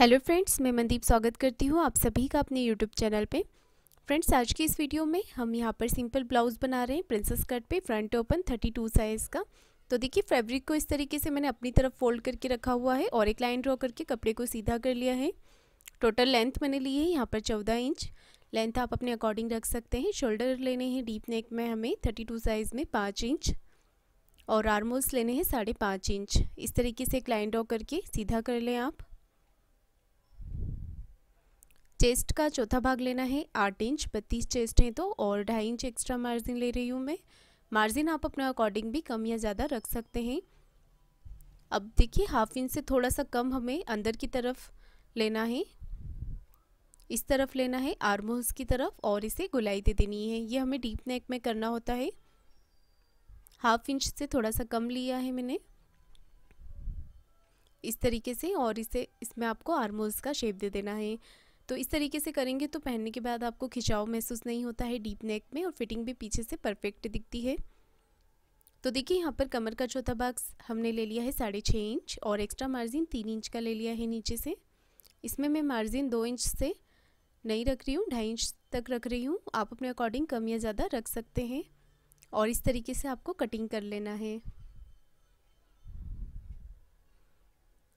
hello friends मैं मनदीप स्वागत करती हूँ आप सभी का अपने यूट्यूब चैनल पे फ्रेंड्स आज की इस वीडियो में हम यहाँ पर सिंपल ब्लाउज़ बना रहे हैं प्रिंसेस कट पे फ्रंट ओपन 32 साइज़ का तो देखिए फैब्रिक को इस तरीके से मैंने अपनी तरफ फोल्ड करके रखा हुआ है और एक लाइन ड्रॉ करके कपड़े को सीधा कर लिया है टोटल लेंथ मैंने ली है यहाँ पर चौदह इंच लेंथ आप अपने अकॉर्डिंग रख सकते हैं शोल्डर लेने हैं डीप नेक में हमें थर्टी टू साइज़ में पाँच इंच और आर्मोल्स लेने हैं साढ़े पाँच इंच इस तरीके से एक लाइन ड्रॉ करके सीधा कर लें आप चेस्ट का चौथा भाग लेना है आठ इंच बत्तीस चेस्ट हैं तो और ढाई इंच एक्स्ट्रा मार्जिन ले रही हूँ मैं मार्जिन आप अपने अकॉर्डिंग भी कम या ज़्यादा रख सकते हैं अब देखिए हाफ इंच से थोड़ा सा कम हमें अंदर की तरफ लेना है इस तरफ लेना है आर्मोल्स की तरफ और इसे गुलाई दे देनी है ये हमें डीप नेक में करना होता है हाफ इंच से थोड़ा सा कम लिया है मैंने इस तरीके से और इसे इसमें आपको आर्मोल्स का शेप दे देना है तो इस तरीके से करेंगे तो पहनने के बाद आपको खिंचाव महसूस नहीं होता है डीप नेक में और फिटिंग भी पीछे से परफेक्ट दिखती है तो देखिए यहाँ पर कमर का चौथा भाग हमने ले लिया है साढ़े छः इंच और एक्स्ट्रा मार्जिन तीन इंच का ले लिया है नीचे से इसमें मैं मार्जिन दो इंच से नहीं रख रही हूँ ढाई इंच तक रख रही हूँ आप अपने अकॉर्डिंग कम या ज़्यादा रख सकते हैं और इस तरीके से आपको कटिंग कर लेना है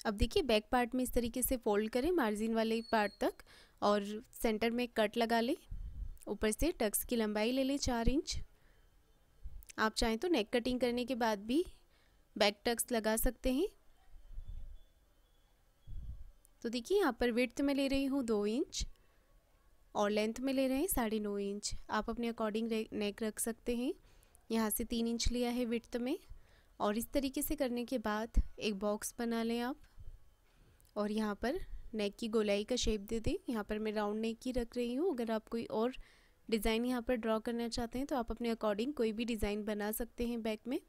अब देखिए बैक पार्ट में इस तरीके से फोल्ड करें मार्जिन वाले पार्ट तक और सेंटर में कट लगा लें ऊपर से टक्स की लंबाई ले लें चार इंच आप चाहें तो नेक कटिंग करने के बाद भी बैक टक्स लगा सकते हैं तो देखिए यहाँ पर विड्थ में ले रही हूँ दो इंच और लेंथ में ले रहे हैं साढ़े नौ इंच आप अपने अकॉर्डिंग नेक रख सकते हैं यहाँ से तीन इंच लिया है विड्थ में और इस तरीके से करने के बाद एक बॉक्स बना लें आप और यहाँ पर नेक की गोलाई का शेप दे दें यहाँ पर मैं राउंड नेक ही रख रही हूँ अगर आप कोई और डिज़ाइन यहाँ पर ड्रॉ करना चाहते हैं तो आप अपने अकॉर्डिंग कोई भी डिज़ाइन बना सकते हैं बैक में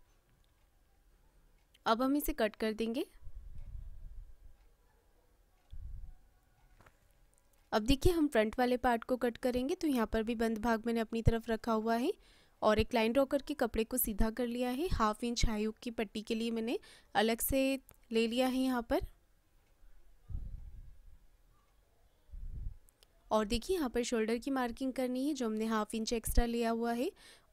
अब हम इसे कट कर देंगे अब देखिए हम फ्रंट वाले पार्ट को कट करेंगे तो यहाँ पर भी बंद भाग मैंने अपनी तरफ रखा हुआ है और एक लाइन ड्रॉ करके कपड़े को सीधा कर लिया है हाफ इंच हाई हुक की पट्टी के लिए मैंने अलग से ले लिया है यहाँ पर और देखिए यहाँ पर शोल्डर की मार्किंग करनी है जो हमने हाफ इंच एक्स्ट्रा लिया हुआ है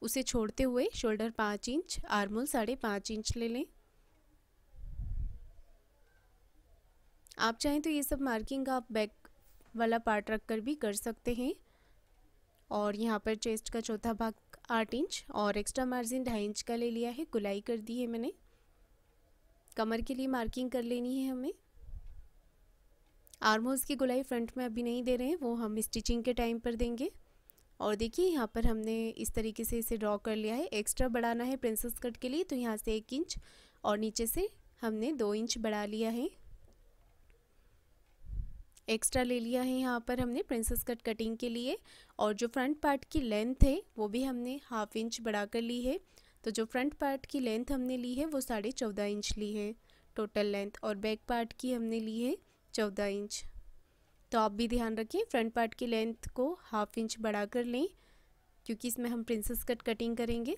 उसे छोड़ते हुए शोल्डर पाँच इंच आर्मोल साढ़े पाँच इंच ले लें आप चाहें तो ये सब मार्किंग आप बैक वाला पार्ट रख कर भी कर सकते हैं और यहाँ पर चेस्ट का चौथा भाग आठ इंच और एक्स्ट्रा मार्जिन ढाई इंच का ले लिया है गुलाई कर दी है मैंने कमर के लिए मार्किंग कर लेनी है हमें आर्मोज की गुलाई फ्रंट में अभी नहीं दे रहे हैं वो हम स्टिचिंग के टाइम पर देंगे और देखिए यहाँ पर हमने इस तरीके से इसे ड्रॉ कर लिया है एक्स्ट्रा बढ़ाना है प्रिंसेस कट के लिए तो यहाँ से एक इंच और नीचे से हमने दो इंच बढ़ा लिया है एक्स्ट्रा ले लिया है यहाँ पर हमने प्रिंसेस कट कटिंग के लिए और जो फ्रंट पार्ट की लेंथ है वो भी हमने हाफ इंच बढ़ा कर ली है तो जो फ्रंट पार्ट की लेंथ हमने ली है वो साढ़े चौदह इंच ली है टोटल लेंथ और बैक पार्ट की हमने ली है चौदह इंच तो आप भी ध्यान रखें फ्रंट पार्ट की लेंथ को हाफ इंच बढ़ा कर लें क्योंकि इसमें हम प्रिंसेस कट कटिंग करेंगे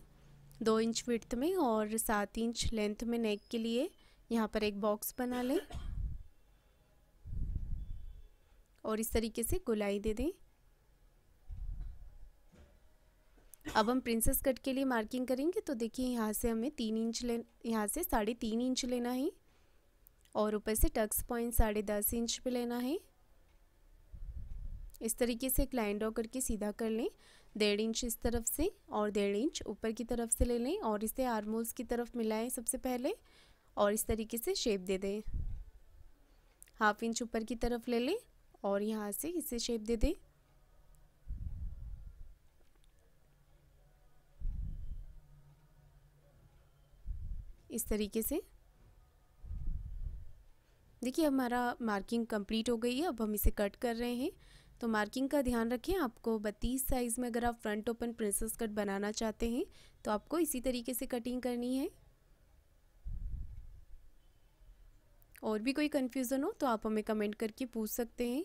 दो इंच विड्थ में और सात इंच लेंथ में नेक के लिए यहाँ पर एक बॉक्स बना लें और इस तरीके से गुलाई दे दें अब हम प्रिंसेस कट के लिए मार्किंग करेंगे तो देखिए यहाँ से हमें तीन इंच ले यहाँ से साढ़े तीन इंच लेना है और ऊपर से टक्स पॉइंट साढ़े दस इंच पे लेना है इस तरीके से एक लाइन ड्रॉ करके सीधा कर लें डेढ़ इंच इस तरफ से और डेढ़ इंच ऊपर की तरफ से ले लें और इसे आर्मोल्स की तरफ मिलाएं सबसे पहले और इस तरीके से शेप दे दें हाफ इंच ऊपर की तरफ ले लें और यहाँ से इसे शेप दे दें इस तरीके से देखिए हमारा मार्किंग कंप्लीट हो गई है अब हम इसे कट कर रहे हैं तो मार्किंग का ध्यान रखें आपको बत्तीस साइज़ में अगर आप फ्रंट ओपन प्रिंसेस कट बनाना चाहते हैं तो आपको इसी तरीके से कटिंग करनी है और भी कोई कन्फ्यूज़न हो तो आप हमें कमेंट करके पूछ सकते हैं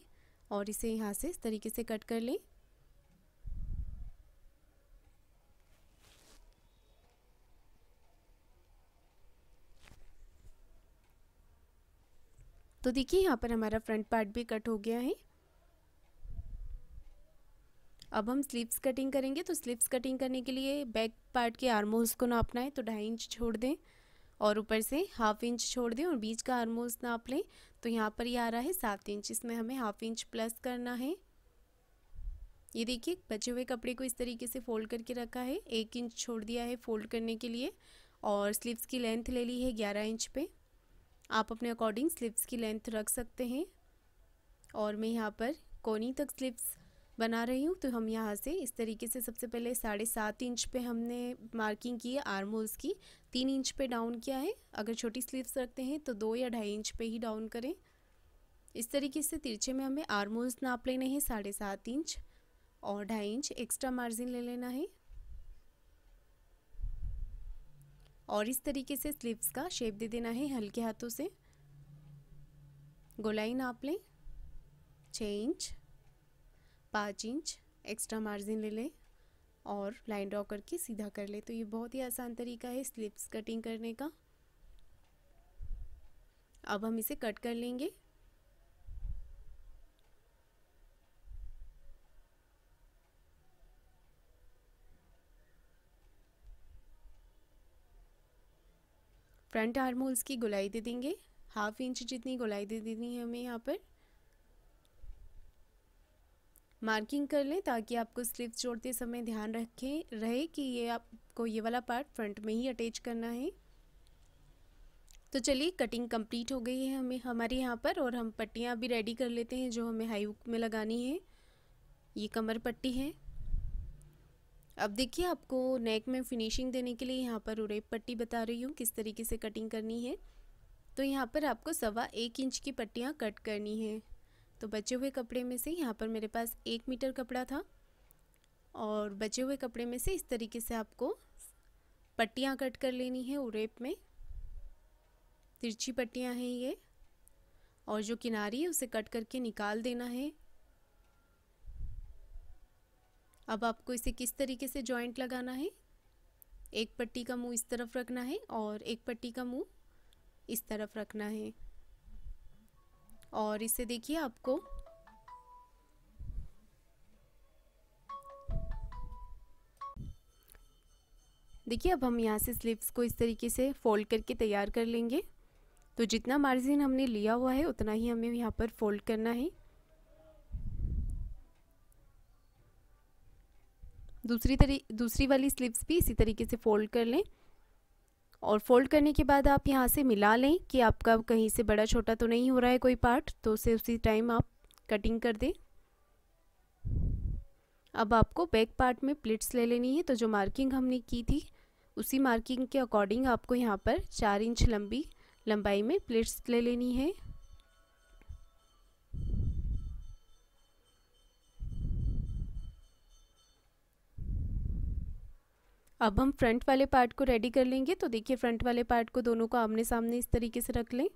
और इसे यहाँ से इस तरीके से कट कर लें तो देखिए यहाँ पर हमारा फ्रंट पार्ट भी कट हो गया है अब हम स्लीव्स कटिंग करेंगे तो स्लीव्स कटिंग करने के लिए बैक पार्ट के आर्मोल्स को नापना है तो ढाई इंच छोड़ दें और ऊपर से हाफ इंच छोड़ दें और बीच का आर्मोल्स नाप लें तो यहाँ पर ये आ रहा है सात इंच इसमें हमें हाफ इंच प्लस करना है ये देखिए बचे हुए कपड़े को इस तरीके से फोल्ड करके रखा है एक इंच छोड़ दिया है फोल्ड करने के लिए और स्लीव्स की लेंथ ले ली है ग्यारह इंच पे आप अपने अकॉर्डिंग स्लिप्स की लेंथ रख सकते हैं और मैं यहाँ पर कोनी तक स्लिप्स बना रही हूँ तो हम यहाँ से इस तरीके से सबसे पहले साढ़े सात इंच पे हमने मार्किंग की है आर्म होल्स की तीन इंच पे डाउन किया है अगर छोटी स्लीव्स रखते हैं तो दो या ढाई इंच पे ही डाउन करें इस तरीके से तिरछे में हमें आर्म होल्स नाप लेने हैं साढ़े सात इंच और ढाई इंच एक्स्ट्रा मार्जिन ले लेना है और इस तरीके से स्लीव्स का शेप दे देना है हल्के हाथों से गोलाई नाप लें छः इंच पाँच इंच एक्स्ट्रा मार्जिन ले लें और लाइन ड्रॉ करके सीधा कर ले तो ये बहुत ही आसान तरीका है स्लीव्स कटिंग करने का अब हम इसे कट कर लेंगे फ्रंट आर्म होल्स की गोलाई दे देंगे हाफ इंच जितनी गोलाई दे देनी है हमें यहाँ पर मार्किंग कर लें ताकि आपको स्लीव जोड़ते समय ध्यान रखें रहे कि ये आपको ये वाला पार्ट फ्रंट में ही अटैच करना है तो चलिए कटिंग कंप्लीट हो गई है हमें हमारे यहाँ पर और हम पट्टियाँ भी रेडी कर लेते हैं जो हमें हाई हुक में लगानी है ये कमर पट्टी है अब देखिए आपको नेक में फिनिशिंग देने के लिए यहाँ पर उरेप पट्टी बता रही हूँ किस तरीके से कटिंग करनी है तो यहाँ पर आपको सवा एक इंच की पट्टियाँ कट करनी है तो बचे हुए कपड़े में से यहाँ पर मेरे पास एक मीटर कपड़ा था और बचे हुए कपड़े में से इस तरीके से आपको पट्टियाँ कट कर लेनी है उरेप में तिरछी पट्टियाँ हैं ये और जो किनारी है उसे कट करके निकाल देना है अब आपको इसे किस तरीके से जॉइंट लगाना है एक पट्टी का मुंह इस तरफ रखना है और एक पट्टी का मुंह इस तरफ रखना है और इसे देखिए आपको देखिए अब हम यहाँ से स्लीव्स को इस तरीके से फोल्ड करके तैयार कर लेंगे तो जितना मार्जिन हमने लिया हुआ है उतना ही हमें यहाँ पर फोल्ड करना है दूसरी तरी दूसरी वाली स्लीव्स भी इसी तरीके से फ़ोल्ड कर लें और फोल्ड करने के बाद आप यहाँ से मिला लें कि आपका कहीं से बड़ा छोटा तो नहीं हो रहा है कोई पार्ट तो उसे उसी टाइम आप कटिंग कर दें अब आपको बैक पार्ट में प्लिट्स ले लेनी है तो जो मार्किंग हमने की थी उसी मार्किंग के अकॉर्डिंग आपको यहाँ पर चार इंच लंबी लंबाई में प्लेट्स ले लेनी है अब हम फ्रंट वाले पार्ट को रेडी कर लेंगे तो देखिए फ्रंट वाले पार्ट को दोनों को आमने सामने इस तरीके से रख लें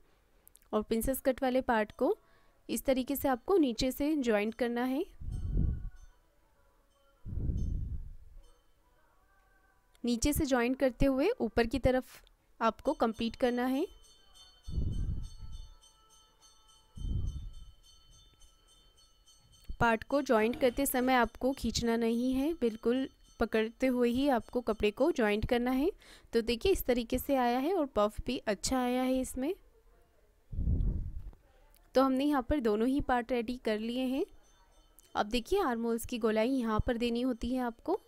और प्रिंसेस कट वाले पार्ट को इस तरीके से आपको नीचे से ज्वाइंट करना है नीचे से ज्वाइंट करते हुए ऊपर की तरफ आपको कंप्लीट करना है पार्ट को ज्वाइंट करते समय आपको खींचना नहीं है बिल्कुल पकड़ते हुए ही आपको कपड़े को जॉइंट करना है तो देखिए इस तरीके से आया है और पफ भी अच्छा आया है इसमें तो हमने यहाँ पर दोनों ही पार्ट रेडी कर लिए हैं अब देखिए आर्मोल्स की गोलाई यहाँ पर देनी होती है आपको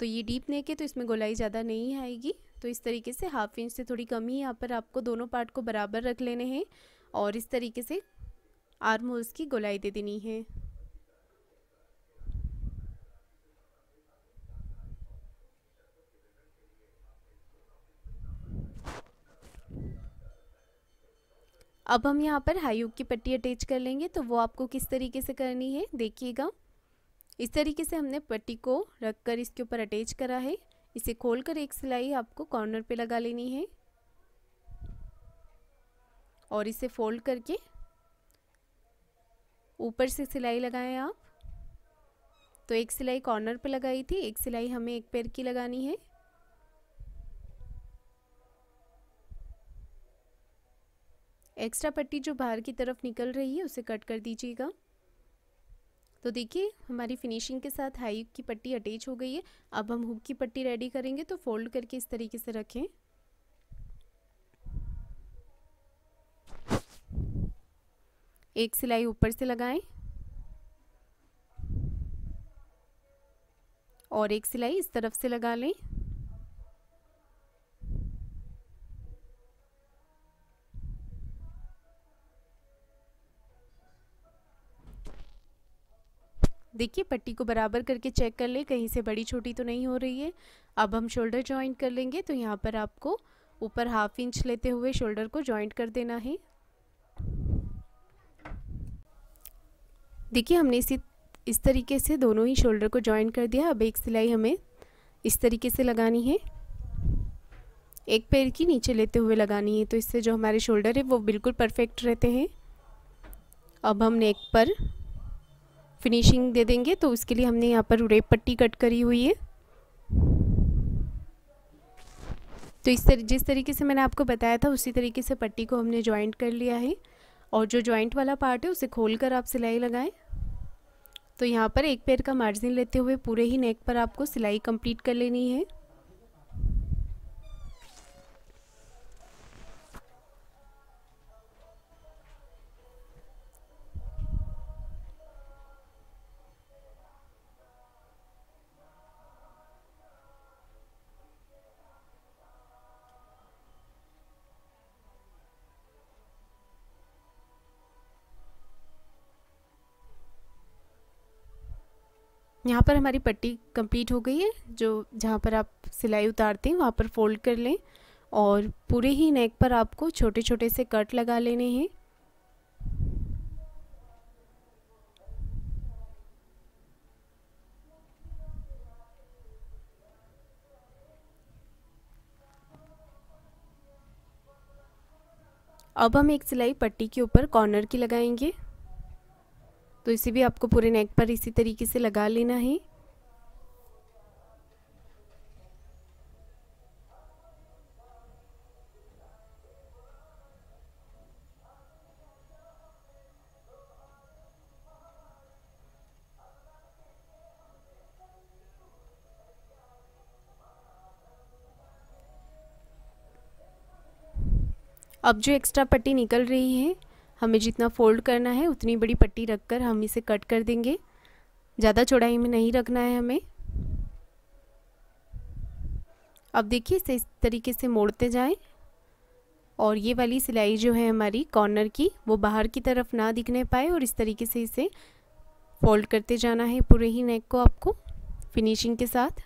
तो ये डीप नेक है तो इसमें गोलाई ज़्यादा नहीं आएगी तो इस तरीके से हाफ इंच से थोड़ी कम ही यहाँ पर आपको दोनों पार्ट को बराबर रख लेने हैं और इस तरीके से आर्म होल्स की गोलाई दे देनी है अब हम यहाँ पर हाई की पट्टी अटैच कर लेंगे तो वो आपको किस तरीके से करनी है देखिएगा इस तरीके से हमने पट्टी को रख कर इसके ऊपर अटैच करा है इसे खोल कर एक सिलाई आपको कॉर्नर पे लगा लेनी है और इसे फोल्ड करके ऊपर से सिलाई लगाएं आप तो एक सिलाई कॉर्नर पे लगाई थी एक सिलाई हमें एक पैर की लगानी है एक्स्ट्रा पट्टी जो बाहर की तरफ निकल रही है उसे कट कर दीजिएगा तो देखिए हमारी फिनिशिंग के साथ हाई की पट्टी अटैच हो गई है अब हम हुक की पट्टी रेडी करेंगे तो फोल्ड करके इस तरीके से रखें एक सिलाई ऊपर से लगाएं और एक सिलाई इस तरफ से लगा लें देखिए पट्टी को बराबर करके चेक कर ले कहीं से बड़ी छोटी तो नहीं हो रही है अब हम शोल्डर जॉइंट कर लेंगे तो यहाँ पर आपको ऊपर हाफ इंच लेते हुए शोल्डर को जॉइंट कर देना है देखिए हमने इसी इस तरीके से दोनों ही शोल्डर को जॉइंट कर दिया अब एक सिलाई हमें इस तरीके से लगानी है एक पैर की नीचे लेते हुए लगानी है तो इससे जो हमारे शोल्डर है वो बिल्कुल परफेक्ट रहते हैं अब हम नेक पर फिनिशिंग दे देंगे तो उसके लिए हमने यहाँ पर रेप पट्टी कट करी हुई है तो इस तरह जिस तरीके से मैंने आपको बताया था उसी तरीके से पट्टी को हमने जॉइंट कर लिया है और जो जॉइंट वाला पार्ट है उसे खोल कर आप सिलाई लगाएं तो यहाँ पर एक पैर का मार्जिन लेते हुए पूरे ही नेक पर आपको सिलाई कंप्लीट कर लेनी है यहाँ पर हमारी पट्टी कंप्लीट हो गई है जो जहाँ पर आप सिलाई उतारते हैं वहाँ पर फोल्ड कर लें और पूरे ही नेक पर आपको छोटे छोटे से कट लगा लेने हैं अब हम एक सिलाई पट्टी के ऊपर कॉर्नर की लगाएंगे तो इसे भी आपको पूरे नेक पर इसी तरीके से लगा लेना है अब जो एक्स्ट्रा पट्टी निकल रही है हमें जितना फोल्ड करना है उतनी बड़ी पट्टी रख कर हम इसे कट कर देंगे ज़्यादा चौड़ाई में नहीं रखना है हमें अब देखिए इसे इस तरीके से मोड़ते जाएं और ये वाली सिलाई जो है हमारी कॉर्नर की वो बाहर की तरफ ना दिखने पाए और इस तरीके से इसे फोल्ड करते जाना है पूरे ही नेक को आपको फिनिशिंग के साथ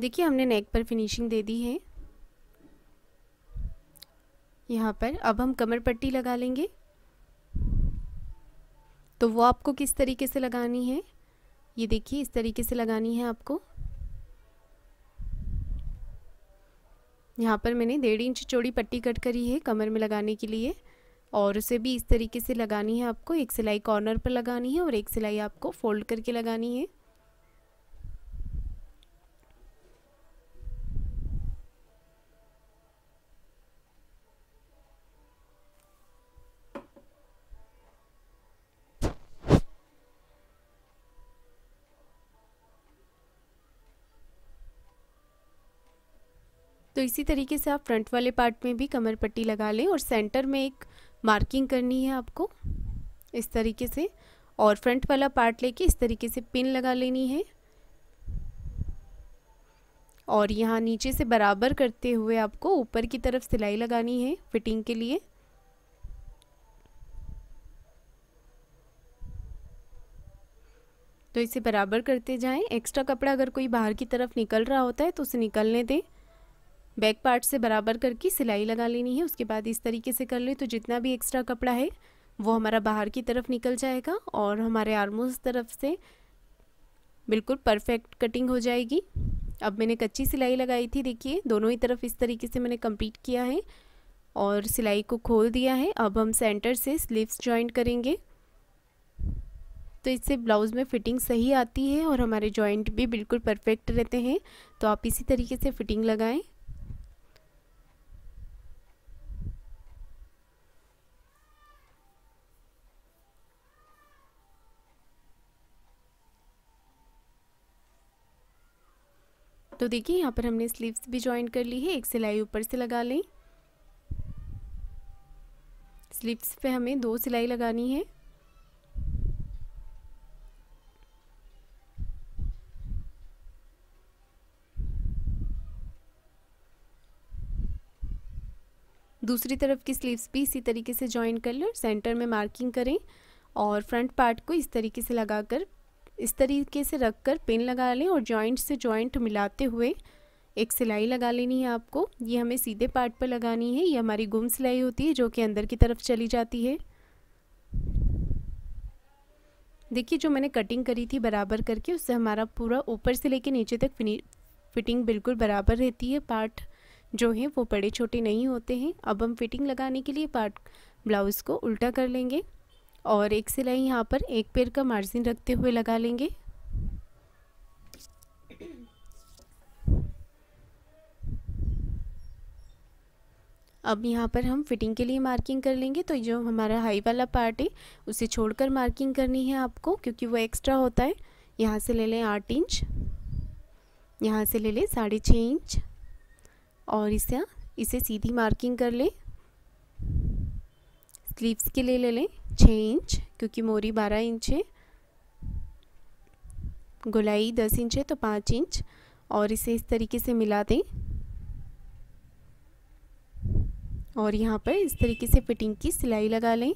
देखिए हमने नेक पर फिनिशिंग दे दी है यहाँ पर अब हम कमर पट्टी लगा लेंगे तो वो आपको किस तरीके से लगानी है ये देखिए इस तरीके से लगानी है आपको यहाँ पर मैंने डेढ़ इंच चौड़ी पट्टी कट करी है कमर में लगाने के लिए और उसे भी इस तरीके से लगानी है आपको एक सिलाई कॉर्नर पर लगानी है और एक सिलाई आपको फोल्ड करके लगानी है तो इसी तरीके से आप फ्रंट वाले पार्ट में भी कमर पट्टी लगा लें और सेंटर में एक मार्किंग करनी है आपको इस तरीके से और फ्रंट वाला पार्ट लेके इस तरीके से पिन लगा लेनी है और यहाँ नीचे से बराबर करते हुए आपको ऊपर की तरफ सिलाई लगानी है फिटिंग के लिए तो इसे बराबर करते जाएं एक्स्ट्रा कपड़ा अगर कोई बाहर की तरफ निकल रहा होता है तो उसे निकलने दें बैक पार्ट से बराबर करके सिलाई लगा लेनी है उसके बाद इस तरीके से कर ले तो जितना भी एक्स्ट्रा कपड़ा है वो हमारा बाहर की तरफ निकल जाएगा और हमारे आर्मोज तरफ से बिल्कुल परफेक्ट कटिंग हो जाएगी अब मैंने कच्ची सिलाई लगाई थी देखिए दोनों ही तरफ इस तरीके से मैंने कंप्लीट किया है और सिलाई को खोल दिया है अब हम सेंटर से स्लीव्स जॉइंट करेंगे तो इससे ब्लाउज़ में फ़िटिंग सही आती है और हमारे जॉइंट भी बिल्कुल परफेक्ट रहते हैं तो आप इसी तरीके से फ़िटिंग लगाएं तो देखिए यहाँ पर हमने स्लीव्स भी ज्वाइन कर ली है एक सिलाई ऊपर से लगा लें स्लीव्स पे हमें दो सिलाई लगानी है दूसरी तरफ की स्लीव्स भी इसी तरीके से ज्वाइन कर लें सेंटर में मार्किंग करें और फ्रंट पार्ट को इस तरीके से लगाकर इस तरीके से रख कर पेन लगा लें और जॉइंट से जॉइंट मिलाते हुए एक सिलाई लगा लेनी है आपको ये हमें सीधे पार्ट पर लगानी है ये हमारी गुम सिलाई होती है जो कि अंदर की तरफ चली जाती है देखिए जो मैंने कटिंग करी थी बराबर करके उससे हमारा पूरा ऊपर से लेके नीचे तक फिटिंग बिल्कुल बराबर रहती है पार्ट जो है वो बड़े छोटे नहीं होते हैं अब हम फिटिंग लगाने के लिए पार्ट ब्लाउज़ को उल्टा कर लेंगे और एक सिलाई यहाँ पर एक पेड़ का मार्जिन रखते हुए लगा लेंगे अब यहाँ पर हम फिटिंग के लिए मार्किंग कर लेंगे तो जो हमारा हाई वाला पार्ट है उसे छोड़कर मार्किंग करनी है आपको क्योंकि वो एक्स्ट्रा होता है यहाँ से ले लें आठ इंच यहाँ से ले लें साढ़े छः इंच और इसे इसे सीधी मार्किंग कर लें स्लीव्स के लिए ले लें छः इंच क्योंकि मोरी बारह इंच है गुलाई दस इंच है तो पाँच इंच और इसे इस तरीके से मिला दें और यहाँ पर इस तरीके से फिटिंग की सिलाई लगा लें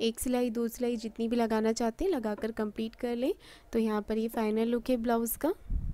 एक सिलाई दो सिलाई जितनी भी लगाना चाहते हैं लगाकर कंप्लीट कर लें तो यहाँ पर ये फाइनल लुक है ब्लाउज़ का